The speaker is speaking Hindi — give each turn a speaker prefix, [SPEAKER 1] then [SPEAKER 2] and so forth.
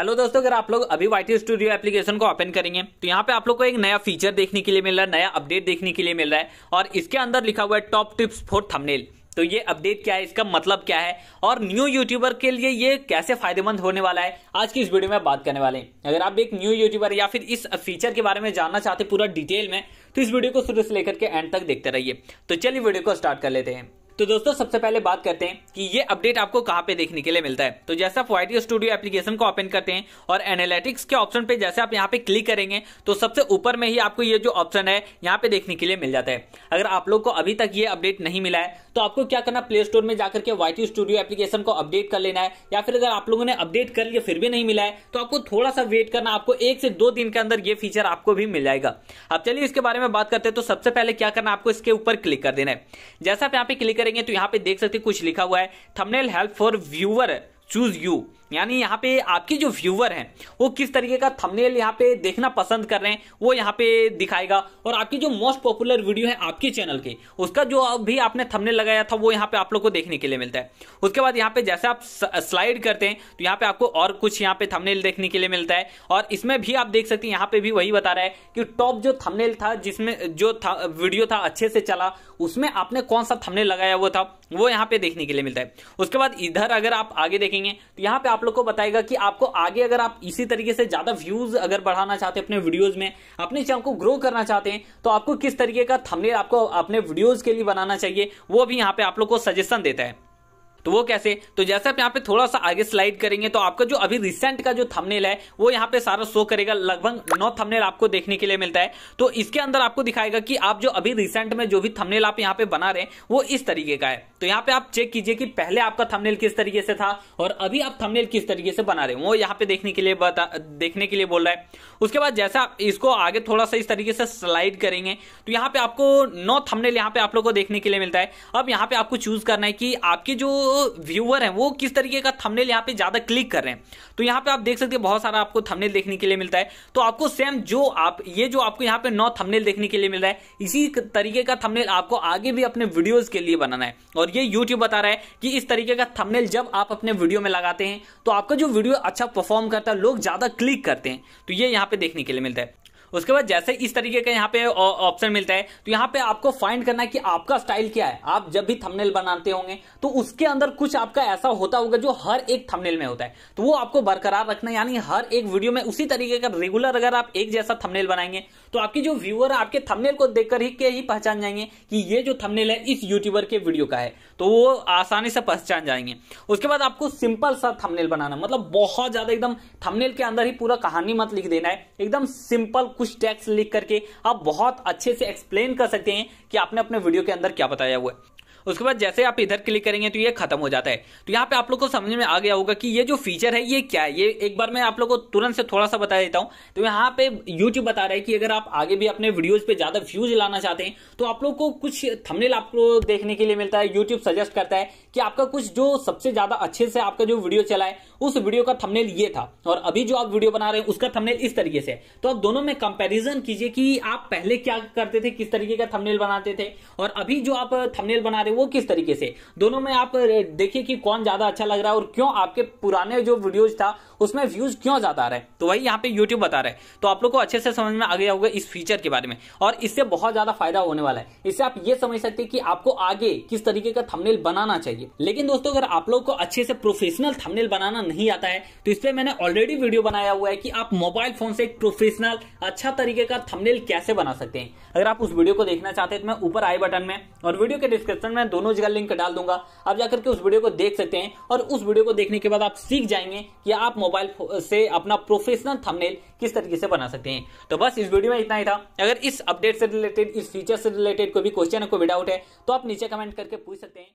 [SPEAKER 1] हेलो दोस्तों अगर आप लोग अभी वाई स्टूडियो एप्लीकेशन को ओपन करेंगे तो यहाँ पे आप लोग को एक नया फीचर देखने के लिए मिल रहा है नया अपडेट देखने के लिए मिल रहा है और इसके अंदर लिखा हुआ है टॉप टिप्स फॉर थंबनेल तो ये अपडेट क्या है इसका मतलब क्या है और न्यू यूट्यूबर के लिए ये कैसे फायदेमंद होने वाला है आज की इस वीडियो में बात करने वाले हैं अगर आप एक न्यू यूट्यूबर या फिर इस फीचर के बारे में जानना चाहते पूरा डिटेल में तो इस वीडियो को शुरू से लेकर के एंड तक देखते रहिए तो चलिए वीडियो को स्टार्ट कर लेते हैं तो दोस्तों सबसे पहले बात करते हैं कि ये अपडेट आपको कहाँ पे देखने के लिए मिलता है तो जैसे आप वाइट स्टूडियो एप्लीकेशन को ओपन करते हैं और एनालिटिक्स के ऑप्शन पे जैसे आप यहाँ पे क्लिक करेंगे तो सबसे ऊपर में ही आपको ये जो ऑप्शन है यहाँ पे देखने के लिए मिल जाता है अगर आप लोग को अभी तक ये अपडेट नहीं मिला है तो आपको क्या करना प्ले स्टोर में जाकर के वाइट स्टूडियो एप्लीकेशन को अपडेट कर लेना है या फिर अगर आप लोगों ने अपडेट कर लिया फिर भी नहीं मिला है तो आपको थोड़ा सा वेट करना आपको एक से दो दिन के अंदर ये फीचर आपको भी मिल जाएगा अब चलिए इसके बारे में बात करते हैं तो सबसे पहले क्या करना आपको इसके ऊपर क्लिक कर देना है जैसा आप यहाँ पे क्लिक करें करेंगे तो यहाँ पे देख सकते कुछ लिखा हुआ है thumbnail help for viewer choose you यानी यहाँ पे आपके जो व्यूअर हैं वो किस तरीके का थंबनेल यहाँ पे देखना पसंद कर रहे हैं वो यहाँ पे दिखाएगा और आपकी जो मोस्ट पॉपुलर वीडियो है आपके चैनल के उसका जो भी आपने थंबनेल लगाया था वो यहाँ पे आप लोग को देखने के लिए मिलता है उसके बाद यहाँ पे जैसे आप स्लाइड करते हैं तो यहाँ पे आपको और कुछ यहाँ पे थमनेल देखने के लिए मिलता है और इसमें भी आप देख सकते हैं यहाँ पे भी वही बता रहा है कि टॉप जो थमनेल था जिसमें जो वीडियो था अच्छे से चला उसमें आपने कौन सा थमनेल लगाया वो था वो यहाँ पे देखने के लिए मिलता है उसके बाद इधर अगर आप आगे देखेंगे तो यहाँ पे आप आप लोग को बताएगा कि आपको आगे अगर आप इसी तरीके से ज्यादा व्यूज अगर बढ़ाना चाहते हैं अपने वीडियोज में अपने चैनल को ग्रो करना चाहते हैं तो आपको किस तरीके का थमनेर आपको अपने वीडियोज के लिए बनाना चाहिए वो भी यहाँ पे आप लोग को सजेशन देता है तो वो कैसे तो जैसे आप यहाँ पे थोड़ा सा आगे स्लाइड करेंगे तो आपका जो अभी रिसेंट का जो थंबनेल है वो यहाँ पे सारा शो करेगा लगभग नौ थंबनेल आपको देखने के लिए मिलता है तो इसके अंदर आपको दिखाएगा कि आप जो अभी रिसेंट में जो भी थंबनेल आप यहाँ पे बना रहे हैं वो इस तरीके का है तो यहाँ पे आप चेक कीजिए कि पहले आपका थमनेल किस तरीके से था और अभी आप थमनेल किस तरीके से बना रहे हैं वो यहाँ पे देखने के लिए बता देखने के लिए बोल रहा है उसके बाद जैसा आप इसको आगे थोड़ा सा इस तरीके से स्लाइड करेंगे तो यहाँ पे आपको नौ थमनेल यहाँ पे आप लोग को देखने के लिए मिलता है अब यहाँ पे आपको चूज करना है कि आपकी जो व्यूअर हैं वो किस तरीके का थंबनेल यहाँ पे ज़्यादा क्लिक कर रहे हैं तो यहाँ पे आप देख सकते हैं बहुत सारा आपको थंबनेल देखने के लिए मिलता है तो आपको सेम जो आप ये जो आपको यहाँ पे नौ थंबनेल देखने के लिए मिल रहा है इसी तरीके का थंबनेल आपको आगे भी अपने वीडियोज के लिए बनाना है और ये यूट्यूब बता रहा है कि इस तरीके का थमनेल जब आप अपने वीडियो में लगाते हैं तो आपका जो वीडियो अच्छा परफॉर्म करता है लोग ज़्यादा क्लिक करते हैं तो ये यहाँ पे देखने के लिए मिलता है उसके बाद जैसे इस तरीके का यहाँ पे ऑप्शन मिलता है तो यहाँ पे आपको फाइंड करना है कि आपका स्टाइल क्या है आप जब भी थंबनेल बनाते होंगे तो उसके अंदर कुछ आपका ऐसा होता होगा जो हर एक थंबनेल में होता है तो वो आपको बरकरार रखना यानी हर एक वीडियो में उसी तरीके का रेगुलर अगर आप एक जैसा थमनेल बनाएंगे तो आपकी जो व्यूअर आपके थमनेल को देखकर ही के ही पहचान जाएंगे कि ये जो थमनेल है इस यूट्यूबर के वीडियो का है तो वो आसानी से पहचान जाएंगे उसके बाद आपको सिंपल सा थमनेल बनाना मतलब बहुत ज्यादा एकदम थमनेल के अंदर ही पूरा कहानी मत लिख देना है एकदम सिंपल कुछ टेक्स्ट लिख करके आप बहुत अच्छे से एक्सप्लेन कर सकते हैं कि आपने अपने वीडियो के अंदर क्या बताया हुआ है उसके बाद जैसे आप इधर क्लिक करेंगे तो ये खत्म हो जाता है तो यहाँ पे आप लोग को समझ में आ गया होगा कि ये जो फीचर है ये क्या है ये एक बार मैं आप लोग को तुरंत से थोड़ा सा बता देता हूँ तो यहाँ पे यूट्यूब बता रहा है कि अगर आप आगे भी अपने वीडियोज पे ज्यादा व्यूज लाना चाहते हैं तो आप लोग को कुछ थमनेल आपको देखने के लिए मिलता है यूट्यूब सजेस्ट करता है कि आपका कुछ जो सबसे ज्यादा अच्छे से आपका जो वीडियो चला है उस वीडियो का थमनेल ये था और अभी जो आप वीडियो बना रहे हैं उसका थमनेल इस तरीके से तो आप दोनों में कंपैरिजन कीजिए कि आप पहले क्या करते थे किस तरीके का थमनेल बनाते थे और अभी जो आप थमनेल बना रहे रहे वो किस तरीके से दोनों में आप देखिए कि कौन ज्यादा अच्छा लग रहा है और क्यों आपके पुराने जो वीडियोज था उसमें व्यूज क्यों ज्यादा आ रहे हैं तो वही यहाँ पे यूट्यूब बता रहे तो आप लोग को अच्छे से समझ में आ गया होगा इस फीचर के बारे में और इससे बहुत ज्यादा फायदा होने वाला है इससे आप ये समझ सकते हैं कि आपको आगे किस तरीके का थंबनेल बनाना चाहिए लेकिन दोस्तों अगर आप लोग को अच्छे से प्रोफेशनल थंबनेल बनाना नहीं आता है तो इसपे मैंने ऑलरेडी वीडियो बनाया हुआ है कि आप मोबाइल फोन से एक प्रोफेशनल अच्छा तरीके का थमनेल कैसे बना सकते हैं अगर आप उस वीडियो को देखना चाहते हैं तो मैं ऊपर आई बटन में और वीडियो के डिस्क्रिप्शन में मैं दोनों जगह लिंक डाल दूंगा आप जाकर के उस वीडियो को देख सकते हैं और उस वीडियो को देखने के बाद आप सीख जाएंगे कि आप मोबाइल से अपना प्रोफेशनल थंबनेल किस तरीके से बना सकते हैं तो बस इस वीडियो में इतना ही था अगर इस अपडेट से रिलेटेड इस फीचर से रिलेटेड कोई भी क्वेश्चन है कोई डाउट है तो आप नीचे कमेंट करके पूछ सकते हैं